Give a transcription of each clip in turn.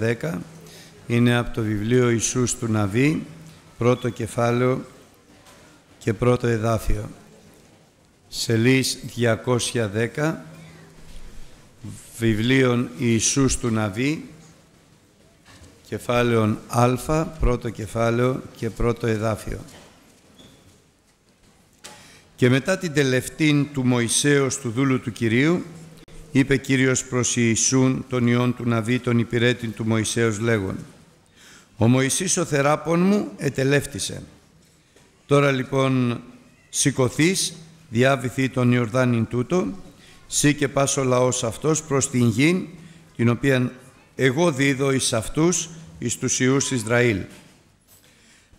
10 είναι από το βιβλίο Ιησούς του Ναβί, πρώτο κεφάλαιο και πρώτο εδάφιο. Σελίς 210, βιβλίων Ιησούς του Ναβί, κεφάλαιον Α, πρώτο κεφάλαιο και πρώτο εδάφιο. Και μετά την τελευταία του Μωυσέως του δούλου του Κυρίου, είπε Κύριος προς Ιησούν τον Υιόν του Ναβί τον υπηρέτην του Μωυσέως λέγον «Ο Μωυσής ο θεράπων μου έτελεφτησε. Τώρα λοιπόν σηκωθείς, διάβηθεί τον Ιορδάνην τούτο, σύ και πας ο λαός αυτός προς την γη, την οποία εγώ δίδω εις αυτούς, εις τους Ιούς Ισραήλ.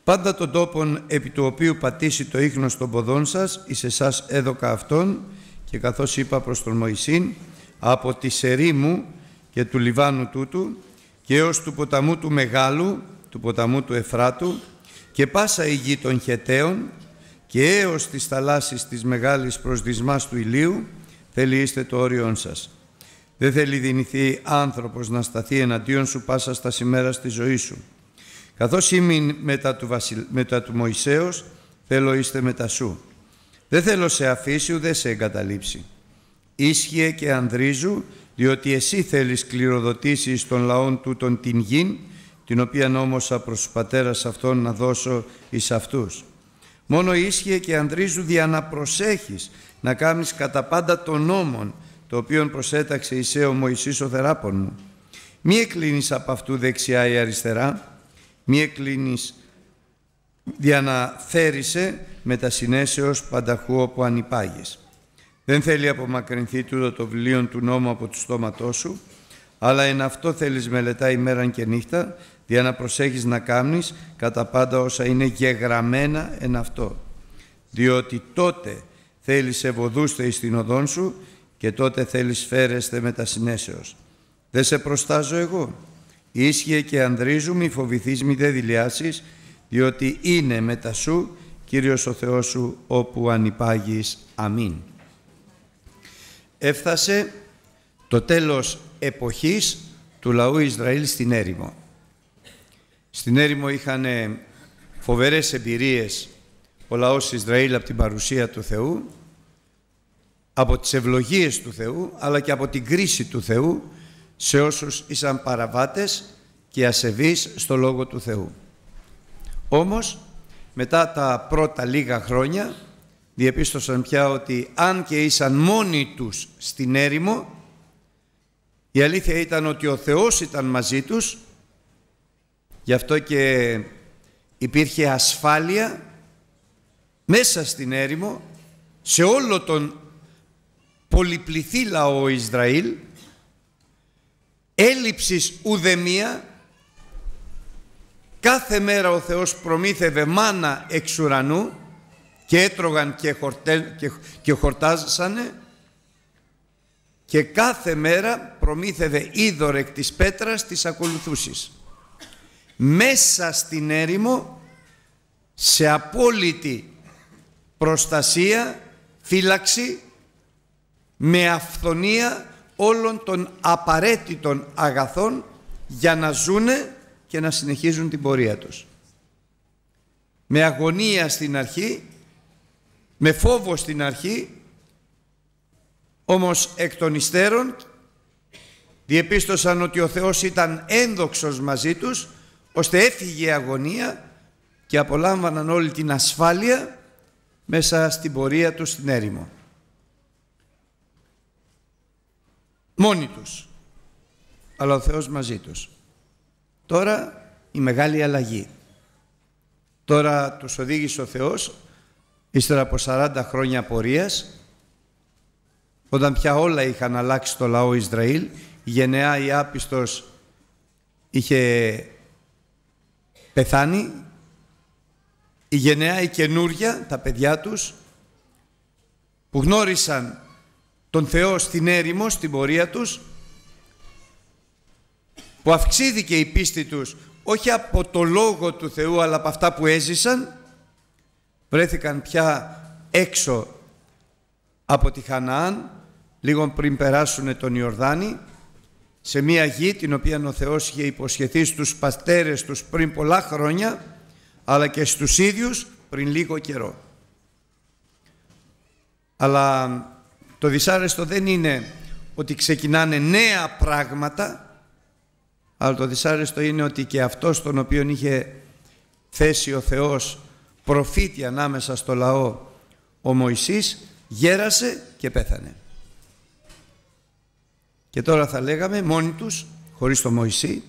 Πάντα τον τόπον επί του οποίου πατήσει το ίχνος των ποδών σας, εις εσάς έδωκα αυτόν, και καθώς είπα προς τον Μωυσήν, από τη Σερήμου και του Λιβάνου τούτου και έως του ποταμού του Μεγάλου, του ποταμού του Εφράτου και πάσα η γη των Χεταίων και έως τις θαλάσσης της μεγάλης προσδισμάς του ηλίου είστε το όριον σας. Δεν θέλει δυνηθεί άνθρωπος να σταθεί εναντίον σου πάσα στα σημέρα στη ζωή σου. Καθώς ήμουν μετά του, βασιλ... μετά του Μωυσέως, θέλω είστε μετά σου. Δεν θέλω σε αφήσει, ούτε σε εγκαταλείψει ίσχυε και Ανδρίζου, διότι εσύ θέλεις κληροδοτήσεις των λαών τούτων την γην, την οποία προ προς πατέρας αυτών να δώσω εις αυτούς. Μόνο ίσχυε και Ανδρίζου δια να προσέχεις, να κάνεις κατά πάντα των νόμων, το οποίον προσέταξε η ο Μωυσής ο θεράπον μου. Μη εκκλίνεις από αυτού δεξιά ή αριστερά, μη εκκλίνεις δια να θέρισε με τα συνέσεως πανταχού όπου ανυπάγεις. Δεν θέλει απομακρυνθεί τούτο το βιβλίο του νόμου από το στόματό σου, αλλά εν αυτό θέλεις μελετά ημέρα και νύχτα, για να προσέχεις να κάνει κατά πάντα όσα είναι γεγραμμένα εν αυτό. Διότι τότε θέλεις ευωδούστε εις την οδόν σου και τότε θέλεις φέρεστε με τα συνέσεως. Δεν σε προστάζω εγώ. Ίσχυε και ανδρίζου μη φοβηθείς μη δε δηλιάσεις, διότι είναι μετά σου Κύριος ο Θεός σου όπου ανυπάγεις, Αμήν έφτασε το τέλος εποχής του λαού Ισραήλ στην έρημο. Στην έρημο είχαν φοβερές εμπειρίες ο λαός Ισραήλ από την παρουσία του Θεού, από τις ευλογίες του Θεού, αλλά και από την κρίση του Θεού σε όσους ήσαν παραβάτες και ασεβείς στο Λόγο του Θεού. Όμως, μετά τα πρώτα λίγα χρόνια, διεπίστωσαν πια ότι αν και ήσαν μόνοι τους στην έρημο, η αλήθεια ήταν ότι ο Θεός ήταν μαζί τους, γι' αυτό και υπήρχε ασφάλεια μέσα στην έρημο, σε όλο τον πολυπληθή λαό Ισραήλ, έλλειψης ουδεμία, κάθε μέρα ο Θεός προμήθευε μάνα εξ ουρανού, και έτρωγαν και, χορτέ, και, χορτάζανε και κάθε μέρα προμήθευε είδωρε εκ της πέτρας τις ακολουθούσεις. Μέσα στην έρημο, σε απόλυτη προστασία, φύλαξη, με αυθονία όλων των απαραίτητων αγαθών για να ζούνε και να συνεχίζουν την πορεία τους. Με αγωνία στην αρχή με φόβο στην αρχή, όμως εκ των υστέρων διεπίστωσαν ότι ο Θεός ήταν ένδοξος μαζί τους, ώστε έφυγε η αγωνία και απολάμβαναν όλη την ασφάλεια μέσα στην πορεία τους στην έρημο. Μόνοι τους, αλλά ο Θεός μαζί τους. Τώρα η μεγάλη αλλαγή. Τώρα τους οδήγησε ο Θεός Ύστερα από 40 χρόνια πορείας, όταν πια όλα είχαν αλλάξει το λαό Ισραήλ, η γενεά η άπιστος είχε πεθάνει, η γενεά η καινούρια, τα παιδιά τους, που γνώρισαν τον Θεό στην έρημο, στην πορεία τους, που αυξήθηκε η πίστη τους όχι από το Λόγο του Θεού αλλά από αυτά που έζησαν, βρέθηκαν πια έξω από τη Χαναάν, λίγο πριν περάσουν τον Ιορδάνη, σε μια γη την οποία ο Θεός είχε υποσχεθεί στους πατέρες τους πριν πολλά χρόνια, αλλά και στους ίδιους πριν λίγο καιρό. Αλλά το δυσάρεστο δεν είναι ότι ξεκινάνε νέα πράγματα, αλλά το δυσάρεστο είναι ότι και αυτός τον οποίο είχε θέσει ο Θεός προφήτη ανάμεσα στο λαό ο Μωυσής γέρασε και πέθανε. Και τώρα θα λέγαμε μόνοι τους, χωρίς το Μωυσή,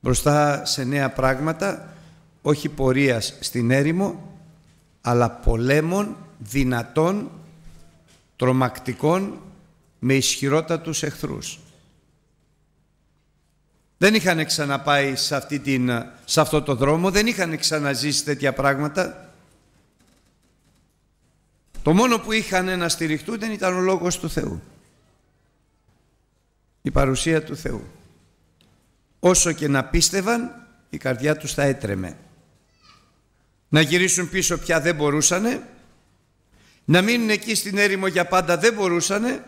μπροστά σε νέα πράγματα, όχι πορείας στην έρημο, αλλά πολέμων δυνατών, τρομακτικών, με ισχυρότατους εχθρούς. Δεν είχαν ξαναπάει σε, αυτή την, σε αυτό το δρόμο, δεν είχαν ξαναζήσει τέτοια πράγματα. Το μόνο που είχαν να στηριχτούν δεν ήταν ο Λόγος του Θεού. Η παρουσία του Θεού. Όσο και να πίστευαν, η καρδιά τους θα έτρεμε. Να γυρίσουν πίσω πια δεν μπορούσανε, να μείνουν εκεί στην έρημο για πάντα δεν μπορούσανε,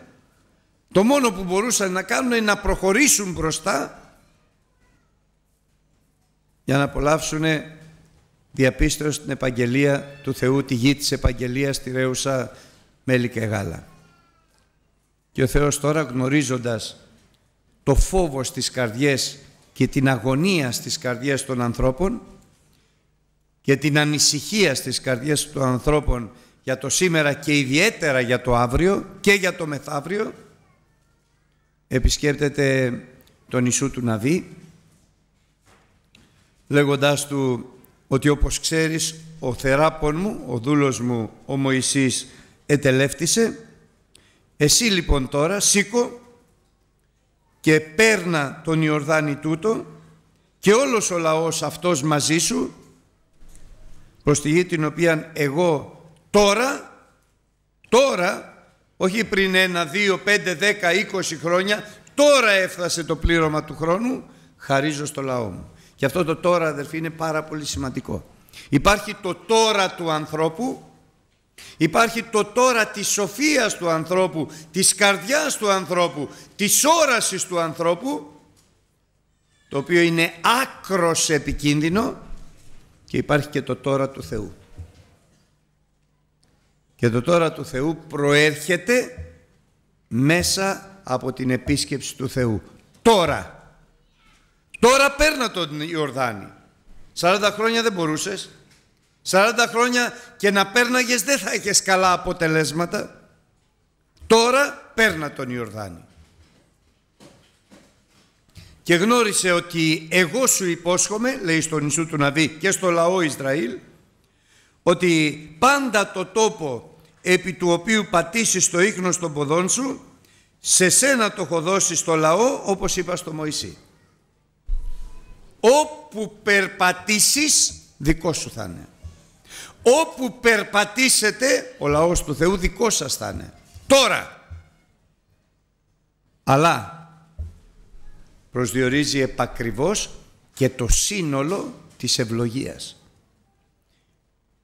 το μόνο που μπορούσαν να κάνουν είναι να προχωρήσουν μπροστά για να απολαύσουν διαπίστωση την Επαγγελία του Θεού, τη γη της Επαγγελίας, τη Ρέουσα, μέλη και γάλα. Και ο Θεός τώρα γνωρίζοντας το φόβο στις καρδιές και την αγωνία στις καρδιές των ανθρώπων και την ανησυχία στις καρδιές των ανθρώπων για το σήμερα και ιδιαίτερα για το αύριο και για το μεθαύριο επισκέπτεται τον Ιησού του Ναβί λέγοντάς του ότι όπως ξέρεις ο θεράπον μου, ο δούλος μου, ο Μωυσής ετελεύτησε. Εσύ λοιπόν τώρα σήκω και παίρνα τον Ιορδάνη τούτο και όλος ο λαός αυτός μαζί σου προς τη γη την οποία εγώ τώρα, τώρα, όχι πριν ένα, δύο, πέντε, δέκα, είκοσι χρόνια, τώρα έφτασε το πλήρωμα του χρόνου, χαρίζω στο λαό μου. Και αυτό το τώρα, αδερφοί, είναι πάρα πολύ σημαντικό. Υπάρχει το τώρα του ανθρώπου, υπάρχει το τώρα της σοφίας του ανθρώπου, της καρδιάς του ανθρώπου, της όρασης του ανθρώπου, το οποίο είναι άκρος επικίνδυνο και υπάρχει και το τώρα του Θεού. Και το τώρα του Θεού προέρχεται μέσα από την επίσκεψη του Θεού. Τώρα. Τώρα παίρνα τον Ιορδάνη. 40 χρόνια δεν μπορούσες. 40 χρόνια και να πέρναγες δεν θα έχεις καλά αποτελέσματα. Τώρα παίρνα τον Ιορδάνη. Και γνώρισε ότι εγώ σου υπόσχομαι, λέει στον Ιησού του Ναβί και στο λαό Ισραήλ, ότι πάντα το τόπο επί του οποίου πατήσεις το ίχνος των ποδών σου, σε σένα το έχω δώσει στο λαό όπως είπα στο Μωυσή. Όπου περπατήσεις δικό σου θα είναι. Όπου περπατήσετε ο λαός του Θεού δικό σας θα είναι. Τώρα. Αλλά προσδιορίζει επακριβώς και το σύνολο της ευλογίας.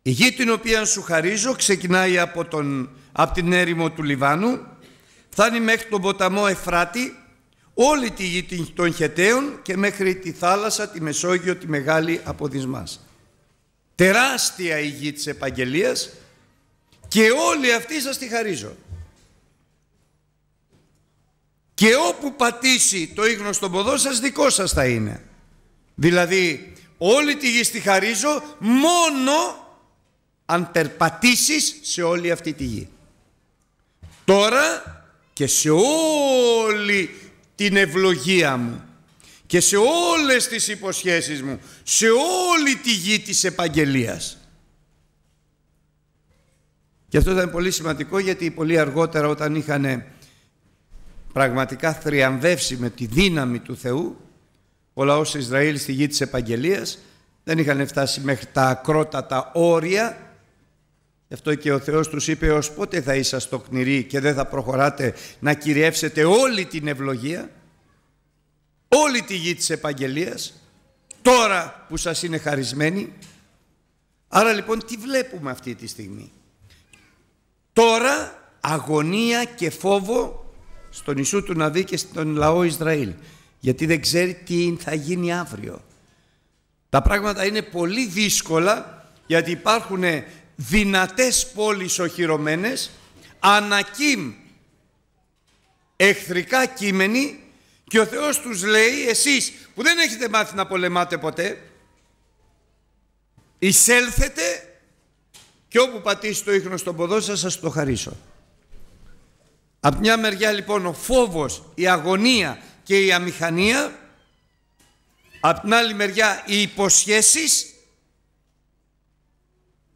Η γη την οποία σου χαρίζω ξεκινάει από, τον, από την έρημο του Λιβάνου, φτάνει μέχρι τον ποταμό Εφράτη όλη τη γη των Χεταίων και μέχρι τη θάλασσα, τη Μεσόγειο, τη Μεγάλη Αποδυσμάς. Τεράστια η γη της επαγγελίας και όλη αυτή σας τη χαρίζω. Και όπου πατήσει το ίγνο στον ποδό σας, δικό σας θα είναι. Δηλαδή, όλη τη γη στη χαρίζω μόνο αν περπατήσεις σε όλη αυτή τη γη. Τώρα και σε όλη την ευλογία μου και σε όλες τις υποσχέσεις μου, σε όλη τη γη της επαγγελίας. Και αυτό ήταν πολύ σημαντικό γιατί πολύ αργότερα όταν είχαν πραγματικά θριαμβεύσει με τη δύναμη του Θεού ο λαός Ισραήλ στη γη της επαγγελίας δεν είχαν φτάσει μέχρι τα ακρότατα όρια Γι' αυτό και ο Θεός τους είπε ως πότε θα είσαστε κνηρί και δεν θα προχωράτε να κυριεύσετε όλη την ευλογία, όλη τη γη της επαγγελίας, τώρα που σας είναι χαρισμένη. Άρα λοιπόν τι βλέπουμε αυτή τη στιγμή. Τώρα αγωνία και φόβο στον Ιησού του δει και στον λαό Ισραήλ. Γιατί δεν ξέρει τι θα γίνει αύριο. Τα πράγματα είναι πολύ δύσκολα γιατί υπάρχουν δυνατές πόλεις οχυρωμένες, ανακύμ εχθρικά κείμενοι και ο Θεός τους λέει εσείς που δεν έχετε μάθει να πολεμάτε ποτέ εισέλθετε και όπου πατήσει το ίχνος στον ποδό σας σας το χαρίσω. Απ' μια μεριά λοιπόν ο φόβος, η αγωνία και η αμηχανία απ' την άλλη μεριά οι υποσχέσεις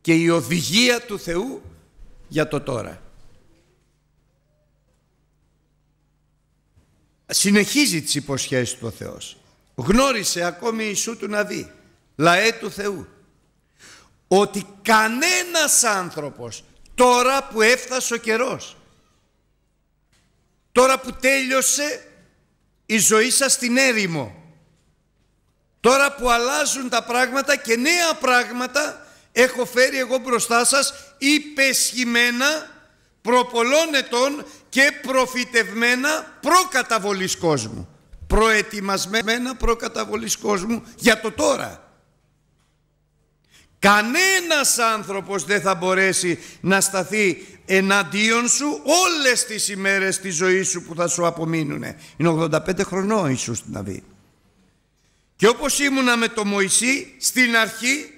και η οδηγία του Θεού για το τώρα. Συνεχίζει τις υποσχέσεις του ο Θεός. Γνώρισε ακόμη Ιησού του να δει, λαέ του Θεού, ότι κανένας άνθρωπος τώρα που έφτασε ο καιρός, τώρα που τέλειωσε η ζωή σας στην έρημο, τώρα που αλλάζουν τα πράγματα και νέα πράγματα έχω φέρει εγώ μπροστά σας υπεσχημένα προπολών ετών και προφητευμένα προκαταβολής κόσμου. Προετοιμασμένα προκαταβολής κόσμου για το τώρα. Κανένας άνθρωπος δεν θα μπορέσει να σταθεί εναντίον σου όλες τις ημέρες της ζωής σου που θα σου απομείνουν. Είναι 85 χρονών Ιησούς να δει. Και όπως ήμουνα με το Μωυσή στην αρχή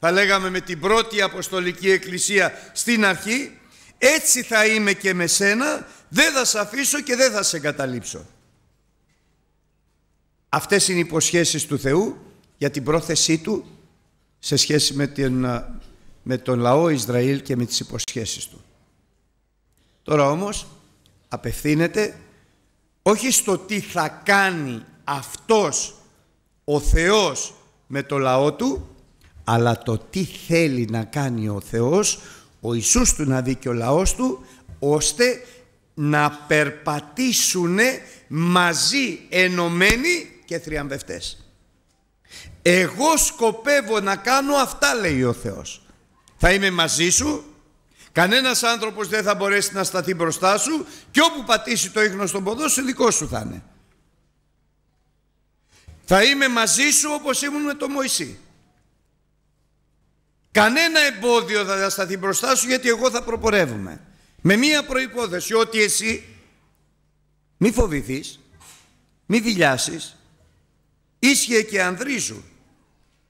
θα λέγαμε με την πρώτη Αποστολική Εκκλησία στην αρχή, έτσι θα είμαι και με σένα, δεν θα σε αφήσω και δεν θα σε εγκαταλείψω. Αυτές είναι οι υποσχέσεις του Θεού για την πρόθεσή Του σε σχέση με, την, με τον λαό Ισραήλ και με τις υποσχέσεις Του. Τώρα όμως απευθύνεται όχι στο τι θα κάνει αυτός ο Θεός με το λαό Του, αλλά το τι θέλει να κάνει ο Θεός, ο Ιησούς του να δει και ο λαός του, ώστε να περπατήσουν μαζί ενωμένοι και θριαμβευτές. Εγώ σκοπεύω να κάνω αυτά λέει ο Θεός. Θα είμαι μαζί σου, κανένας άνθρωπος δεν θα μπορέσει να σταθεί μπροστά σου και όπου πατήσει το ίχνος στον ποδό σου δικό σου θα είναι. Θα είμαι μαζί σου όπως ήμουν με τον Μωυσή. Κανένα εμπόδιο θα σταθεί μπροστά σου γιατί εγώ θα προπορεύουμε Με μία προϋπόθεση ότι εσύ μη φοβηθείς, μη δηλιάσεις, ίσχυε και ανδρίζου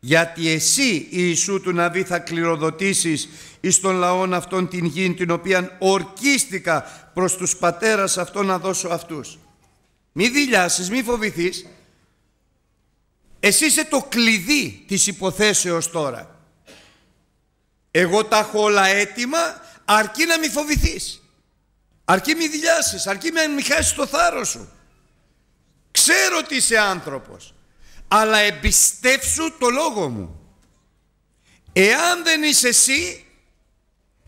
Γιατί εσύ Ιησού του Ναβί θα κληροδοτήσεις εις των λαών αυτών την γη την οποία ορκίστηκα προς τους πατέρας αυτό να δώσω αυτούς. Μη δηλιάσεις, μη φοβηθείς. Εσύ είσαι το κλειδί της υποθέσεως τώρα. Εγώ τα έχω όλα έτοιμα, αρκεί να μη φοβηθείς. Αρκεί μη δηλιάσεις, αρκεί να μη χάσεις το θάρρος σου. Ξέρω ότι είσαι άνθρωπος, αλλά εμπιστεύσου το λόγο μου. Εάν δεν είσαι εσύ,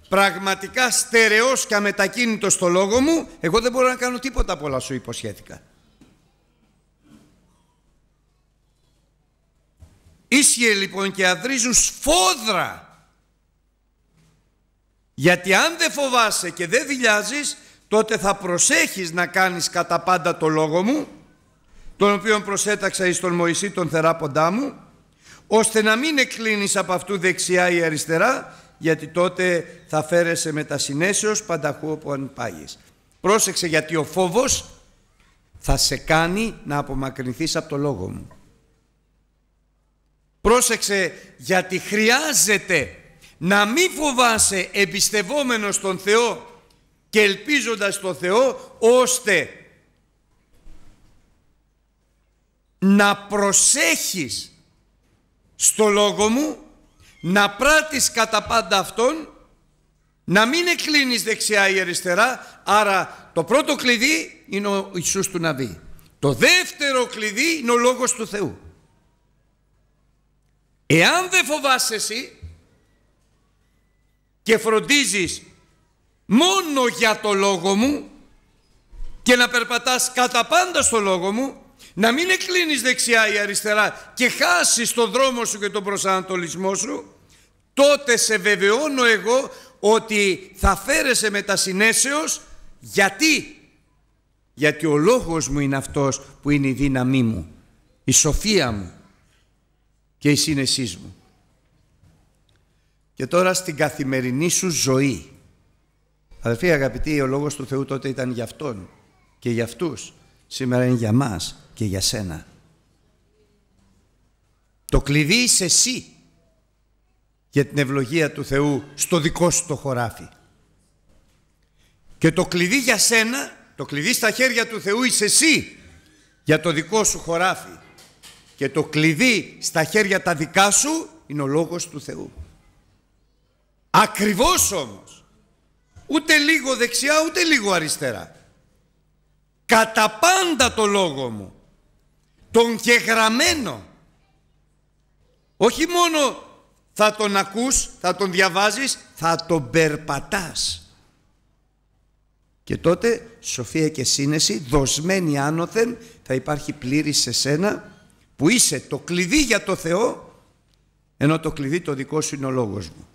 πραγματικά στερεός και αμετακίνητος το λόγο μου, εγώ δεν μπορώ να κάνω τίποτα από όλα σου υποσχέθηκα. Ίσχυε λοιπόν και αδρίζουν σφόδρα γιατί αν δεν φοβάσαι και δεν δηλιάζεις, τότε θα προσέχεις να κάνεις κατά πάντα το λόγο μου, τον οποίο προσέταξα εις τον Μωυσή τον θεράποντά μου, ώστε να μην εκκλίνεις από αυτού δεξιά ή αριστερά, γιατί τότε θα φέρεσαι με τα συνέσεως πανταχού όπου αν πάγεις. Πρόσεξε γιατί ο φόβος θα σε κάνει να απομακρυνθείς από το λόγο μου. Πρόσεξε γιατί χρειάζεται να μην φοβάσαι εμπιστευόμενος τον Θεό και ελπίζοντας τον Θεό ώστε να προσέχεις στο λόγο μου να πράττεις κατά πάντα αυτόν να μην εκκλίνεις δεξιά ή αριστερά άρα το πρώτο κλειδί είναι ο Ιησούς του Ναβί το δεύτερο κλειδί είναι ο λόγος του Θεού εάν δεν φοβάσαι εσύ και φροντίζεις μόνο για το λόγο μου και να περπατάς κατά πάντα στο λόγο μου να μην εκκλίνεις δεξιά ή αριστερά και χάσεις το δρόμο σου και τον προσανατολισμό σου τότε σε βεβαιώνω εγώ ότι θα φέρεσαι μετασυνέσεως γιατί γιατί ο λόγος μου είναι αυτός που είναι η δύναμή μου η σοφία μου και η σύνεσής μου και τώρα στην καθημερινή σου ζωή. Αδελφοί αγαπητοί, ο λόγος του Θεού τότε ήταν για Αυτόν και για αυτούς. Σήμερα είναι για μας και για σένα. Το κλειδί είσαι εσύ για την ευλογία του Θεού στο δικό σου το χωράφι. Και το κλειδί για σένα, το κλειδί στα χέρια του Θεού είσαι εσύ για το δικό σου χωράφι. Και το κλειδί στα χέρια τα δικά σου είναι ο λόγος του Θεού. Ακριβώς όμως. Ούτε λίγο δεξιά, ούτε λίγο αριστερά. Κατά πάντα το λόγο μου. Τον και γραμμένο. Όχι μόνο θα τον ακούς, θα τον διαβάζεις, θα τον περπατάς. Και τότε σοφία και σύνεση δοσμένη άνωθεν θα υπάρχει πλήρης σε σένα που είσαι το κλειδί για το Θεό ενώ το κλειδί το δικό σου είναι ο λόγος μου.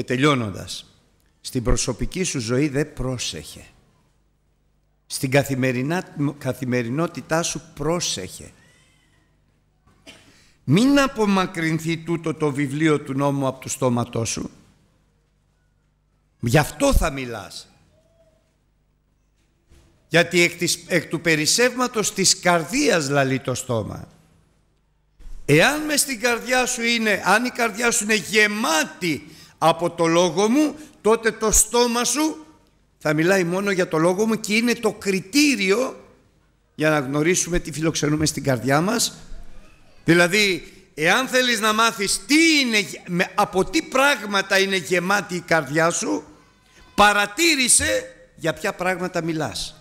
Και τελειώνοντας, στην προσωπική σου ζωή δεν πρόσεχε. Στην καθημερινά, καθημερινότητά σου πρόσεχε. Μην απομακρυνθεί τούτο το βιβλίο του νόμου από το στόματό σου. Γι' αυτό θα μιλάς. Γιατί εκ, της, εκ του περισσεύματος της καρδίας λαλεί το στόμα. Εάν μες στην καρδιά σου είναι, αν η καρδιά σου είναι γεμάτη από το λόγο μου, τότε το στόμα σου θα μιλάει μόνο για το λόγο μου και είναι το κριτήριο για να γνωρίσουμε τι φιλοξενούμε στην καρδιά μας. Δηλαδή, εάν θέλεις να μάθεις τι είναι, από τι πράγματα είναι γεμάτη η καρδιά σου, παρατήρησε για ποια πράγματα μιλάς.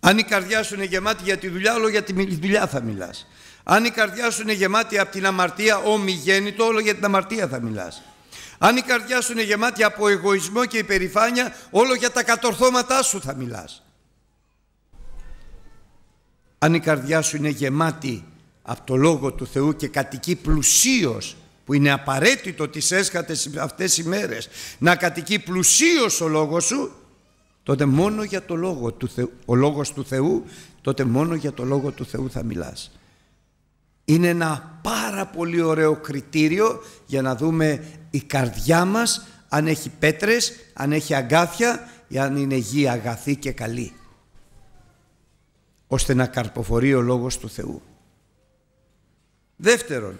Αν η καρδιά σου είναι γεμάτη για τη δουλειά, όλο για τη δουλειά θα μιλάς. Αν η καρδιά σου είναι γεμάτη από την αμαρτία, ομιγέννητο, όλο για την αμαρτία θα μιλάς. Αν η καρδιά σου είναι γεμάτη από εγωισμό και υπερηφάνεια, όλο για τα κατορθώματά σου θα μιλάς. Αν η καρδιά σου είναι γεμάτη από το Λόγο του Θεού και κατοικεί πλουσίως, που είναι απαραίτητο τις έσχατες αυτές οι μέρες, να κατοικεί πλουσίως ο Λόγος σου, τότε μόνο για το Λόγο του Θεού, ο του Θεού, τότε μόνο για το Λόγο του Θεού θα μιλάς είναι ένα πάρα πολύ ωραίο κριτήριο για να δούμε η καρδιά μας αν έχει πέτρες, αν έχει αγκάθια ή αν είναι γη αγαθή και καλή ώστε να καρποφορεί ο Λόγος του Θεού. Δεύτερον,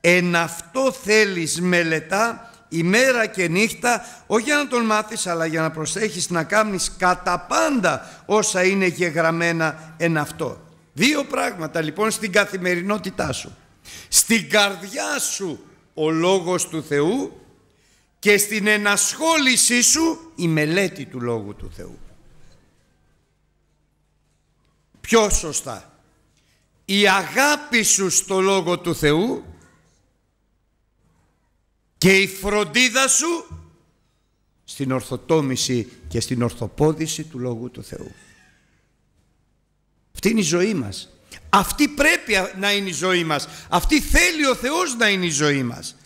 εν αυτό θέλεις μελετά ημέρα και νύχτα, όχι για να τον μάθεις αλλά για να προσέχεις να κάνεις κατά πάντα όσα είναι γεγραμμένα εν αυτό. Δύο πράγματα λοιπόν στην καθημερινότητά σου. Στην καρδιά σου ο Λόγος του Θεού και στην ενασχόλησή σου η μελέτη του Λόγου του Θεού. Πιο σωστά. Η αγάπη σου στο Λόγο του Θεού και η φροντίδα σου στην ορθοτόμηση και στην ορθοπόδηση του Λόγου του Θεού. Αυτή είναι η ζωή μας. Αυτή πρέπει να είναι η ζωή μας. Αυτή θέλει ο Θεός να είναι η ζωή μας.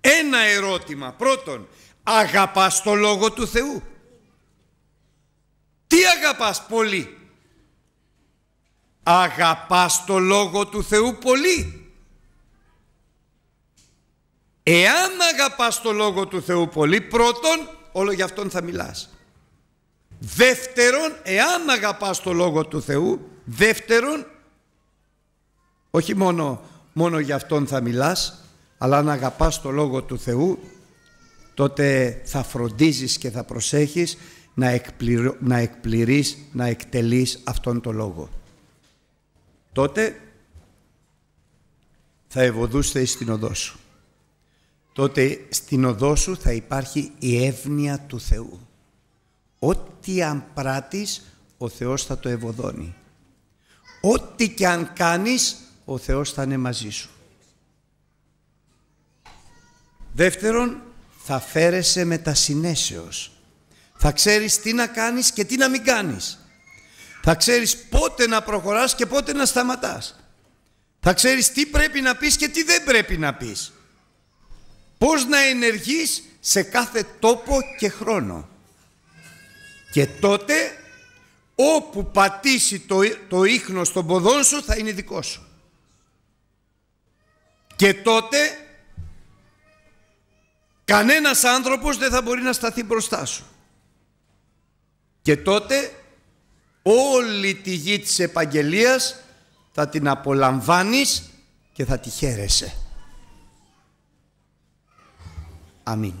Ένα ερώτημα. Πρώτον, αγαπάς το Λόγο του Θεού. Τι αγαπάς πολύ. Αγαπάς το Λόγο του Θεού πολύ. Εάν αγαπάς το Λόγο του Θεού πολύ, πρώτον, όλο γι' αυτόν θα μιλάς. Δεύτερον, εάν αγαπάς το Λόγο του Θεού, δεύτερον, όχι μόνο, μόνο για Αυτόν θα μιλάς, αλλά αν αγαπάς το Λόγο του Θεού, τότε θα φροντίζεις και θα προσέχεις να, εκπληρω, να εκπληρείς, να εκτελείς Αυτόν τον Λόγο. Τότε θα ευωδούστε την οδό σου. Τότε στην οδό σου θα υπάρχει η εύνοια του Θεού. Ό,τι αν πράττεις, ο Θεός θα το ευωδώνει. Ό,τι και αν κάνεις, ο Θεός θα είναι μαζί σου. Δεύτερον, θα φέρεσαι με τα Θα ξέρεις τι να κάνεις και τι να μην κάνεις. Θα ξέρεις πότε να προχωράς και πότε να σταματάς. Θα ξέρεις τι πρέπει να πεις και τι δεν πρέπει να πεις. Πώς να ενεργείς σε κάθε τόπο και χρόνο. Και τότε όπου πατήσει το, το ίχνος των σου θα είναι δικό σου. Και τότε κανένας άνθρωπος δεν θα μπορεί να σταθεί μπροστά σου. Και τότε όλη τη γη της επαγγελίας θα την απολαμβάνεις και θα τη χαίρεσαι. Αμήν.